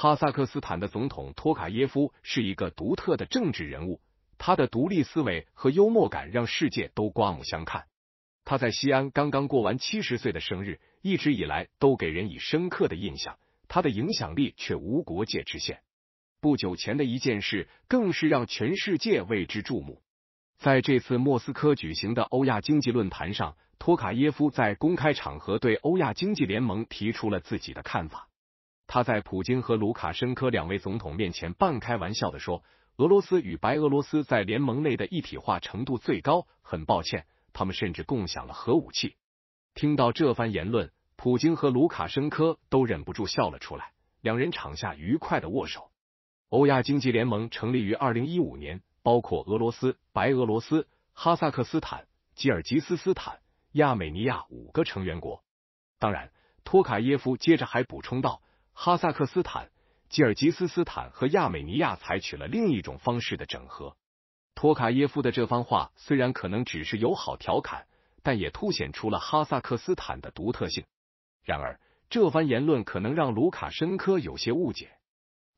哈萨克斯坦的总统托卡耶夫是一个独特的政治人物，他的独立思维和幽默感让世界都刮目相看。他在西安刚刚过完七十岁的生日，一直以来都给人以深刻的印象。他的影响力却无国界之限。不久前的一件事更是让全世界为之注目。在这次莫斯科举行的欧亚经济论坛上，托卡耶夫在公开场合对欧亚经济联盟提出了自己的看法。他在普京和卢卡申科两位总统面前半开玩笑的说：“俄罗斯与白俄罗斯在联盟内的一体化程度最高，很抱歉，他们甚至共享了核武器。”听到这番言论，普京和卢卡申科都忍不住笑了出来，两人场下愉快的握手。欧亚经济联盟成立于二零一五年，包括俄罗斯、白俄罗斯、哈萨克斯坦、吉尔吉斯斯坦、亚美尼亚五个成员国。当然，托卡耶夫接着还补充道。哈萨克斯坦、吉尔吉斯斯坦和亚美尼亚采取了另一种方式的整合。托卡耶夫的这番话虽然可能只是友好调侃，但也凸显出了哈萨克斯坦的独特性。然而，这番言论可能让卢卡申科有些误解。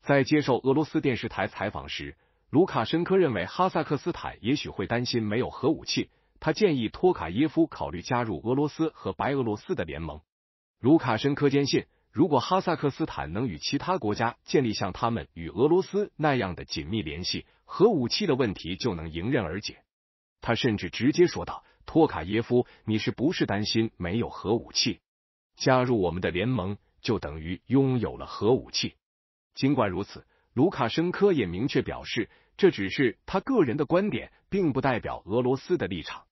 在接受俄罗斯电视台采访时，卢卡申科认为哈萨克斯坦也许会担心没有核武器，他建议托卡耶夫考虑加入俄罗斯和白俄罗斯的联盟。卢卡申科坚信。如果哈萨克斯坦能与其他国家建立像他们与俄罗斯那样的紧密联系，核武器的问题就能迎刃而解。他甚至直接说道：“托卡耶夫，你是不是担心没有核武器？加入我们的联盟，就等于拥有了核武器。”尽管如此，卢卡申科也明确表示，这只是他个人的观点，并不代表俄罗斯的立场。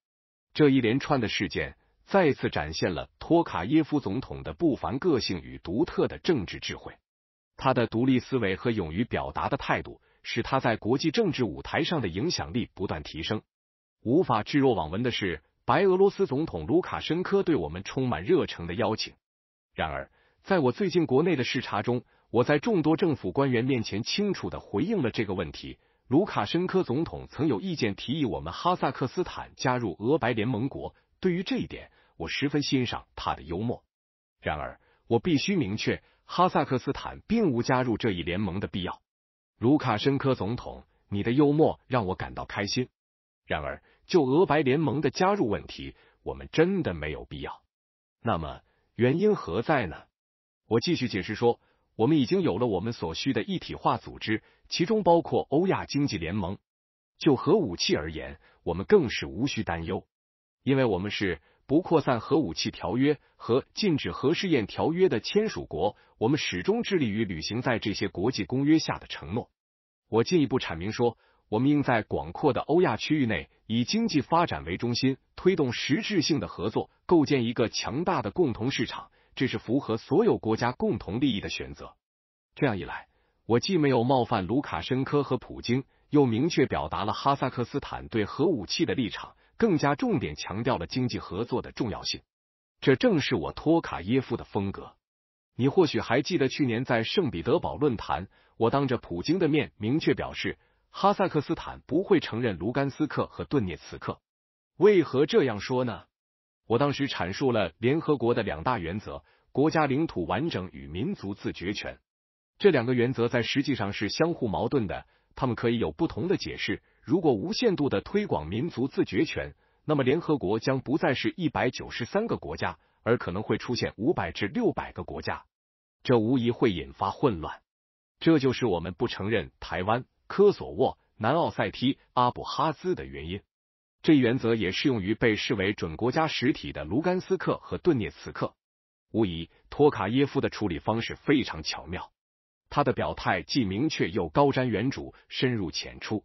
这一连串的事件。再次展现了托卡耶夫总统的不凡个性与独特的政治智慧。他的独立思维和勇于表达的态度，使他在国际政治舞台上的影响力不断提升。无法置若罔闻的是，白俄罗斯总统卢卡申科对我们充满热诚的邀请。然而，在我最近国内的视察中，我在众多政府官员面前清楚的回应了这个问题。卢卡申科总统曾有意见提议我们哈萨克斯坦加入俄白联盟国，对于这一点。我十分欣赏他的幽默，然而我必须明确，哈萨克斯坦并无加入这一联盟的必要。卢卡申科总统，你的幽默让我感到开心，然而就俄白联盟的加入问题，我们真的没有必要。那么原因何在呢？我继续解释说，我们已经有了我们所需的一体化组织，其中包括欧亚经济联盟。就核武器而言，我们更是无需担忧，因为我们是。不扩散核武器条约和禁止核试验条约的签署国，我们始终致力于履行在这些国际公约下的承诺。我进一步阐明说，我们应在广阔的欧亚区域内，以经济发展为中心，推动实质性的合作，构建一个强大的共同市场，这是符合所有国家共同利益的选择。这样一来，我既没有冒犯卢卡申科和普京，又明确表达了哈萨克斯坦对核武器的立场。更加重点强调了经济合作的重要性，这正是我托卡耶夫的风格。你或许还记得去年在圣彼得堡论坛，我当着普京的面明确表示，哈萨克斯坦不会承认卢甘斯克和顿涅茨克。为何这样说呢？我当时阐述了联合国的两大原则：国家领土完整与民族自决权。这两个原则在实际上是相互矛盾的。他们可以有不同的解释。如果无限度的推广民族自决权，那么联合国将不再是一百九十三个国家，而可能会出现五百至六百个国家，这无疑会引发混乱。这就是我们不承认台湾、科索沃、南奥塞梯、阿布哈兹的原因。这一原则也适用于被视为准国家实体的卢甘斯克和顿涅茨克。无疑，托卡耶夫的处理方式非常巧妙。他的表态既明确又高瞻远瞩，深入浅出。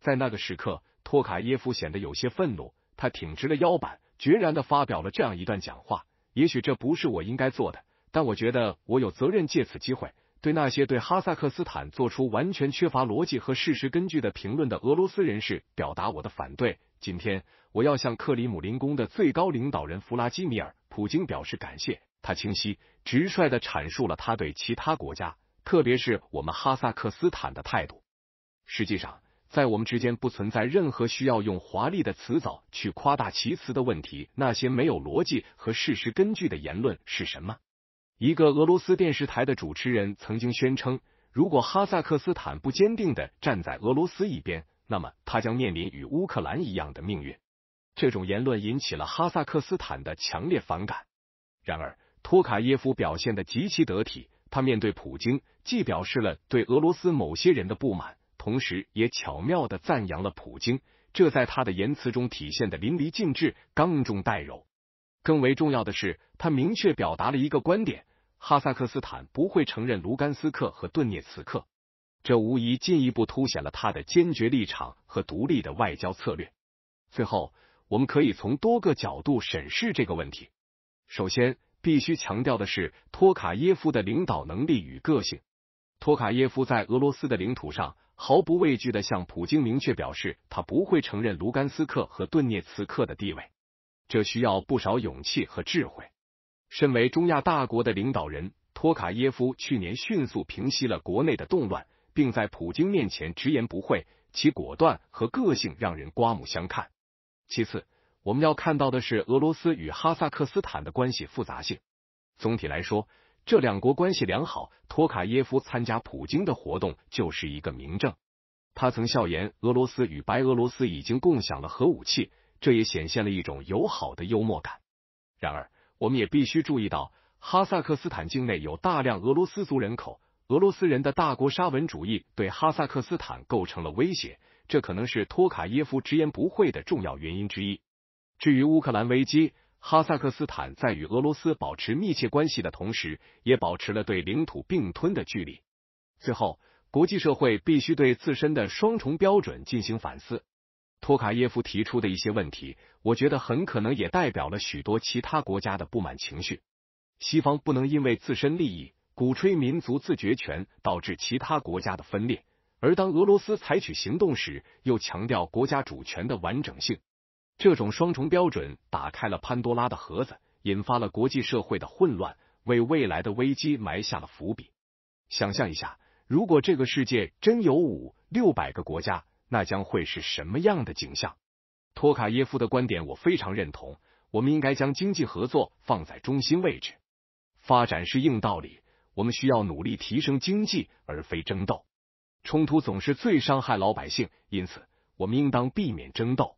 在那个时刻，托卡耶夫显得有些愤怒，他挺直了腰板，决然的发表了这样一段讲话。也许这不是我应该做的，但我觉得我有责任借此机会，对那些对哈萨克斯坦做出完全缺乏逻辑和事实根据的评论的俄罗斯人士表达我的反对。今天，我要向克里姆林宫的最高领导人弗拉基米尔·普京表示感谢。他清晰、直率的阐述了他对其他国家。特别是我们哈萨克斯坦的态度。实际上，在我们之间不存在任何需要用华丽的辞藻去夸大其词的问题。那些没有逻辑和事实根据的言论是什么？一个俄罗斯电视台的主持人曾经宣称，如果哈萨克斯坦不坚定的站在俄罗斯一边，那么他将面临与乌克兰一样的命运。这种言论引起了哈萨克斯坦的强烈反感。然而，托卡耶夫表现的极其得体。他面对普京，既表示了对俄罗斯某些人的不满，同时也巧妙的赞扬了普京，这在他的言辞中体现的淋漓尽致，刚中带柔。更为重要的是，他明确表达了一个观点：哈萨克斯坦不会承认卢甘斯克和顿涅茨克，这无疑进一步凸显了他的坚决立场和独立的外交策略。最后，我们可以从多个角度审视这个问题。首先，必须强调的是，托卡耶夫的领导能力与个性。托卡耶夫在俄罗斯的领土上毫不畏惧地向普京明确表示，他不会承认卢甘斯克和顿涅茨克的地位，这需要不少勇气和智慧。身为中亚大国的领导人，托卡耶夫去年迅速平息了国内的动乱，并在普京面前直言不讳，其果断和个性让人刮目相看。其次，我们要看到的是俄罗斯与哈萨克斯坦的关系复杂性。总体来说，这两国关系良好。托卡耶夫参加普京的活动就是一个明证。他曾笑言，俄罗斯与白俄罗斯已经共享了核武器，这也显现了一种友好的幽默感。然而，我们也必须注意到，哈萨克斯坦境内有大量俄罗斯族人口，俄罗斯人的大国沙文主义对哈萨克斯坦构成了威胁，这可能是托卡耶夫直言不讳的重要原因之一。至于乌克兰危机，哈萨克斯坦在与俄罗斯保持密切关系的同时，也保持了对领土并吞的距离。最后，国际社会必须对自身的双重标准进行反思。托卡耶夫提出的一些问题，我觉得很可能也代表了许多其他国家的不满情绪。西方不能因为自身利益鼓吹民族自决权，导致其他国家的分裂；而当俄罗斯采取行动时，又强调国家主权的完整性。这种双重标准打开了潘多拉的盒子，引发了国际社会的混乱，为未来的危机埋下了伏笔。想象一下，如果这个世界真有五六百个国家，那将会是什么样的景象？托卡耶夫的观点我非常认同，我们应该将经济合作放在中心位置，发展是硬道理。我们需要努力提升经济，而非争斗。冲突总是最伤害老百姓，因此我们应当避免争斗。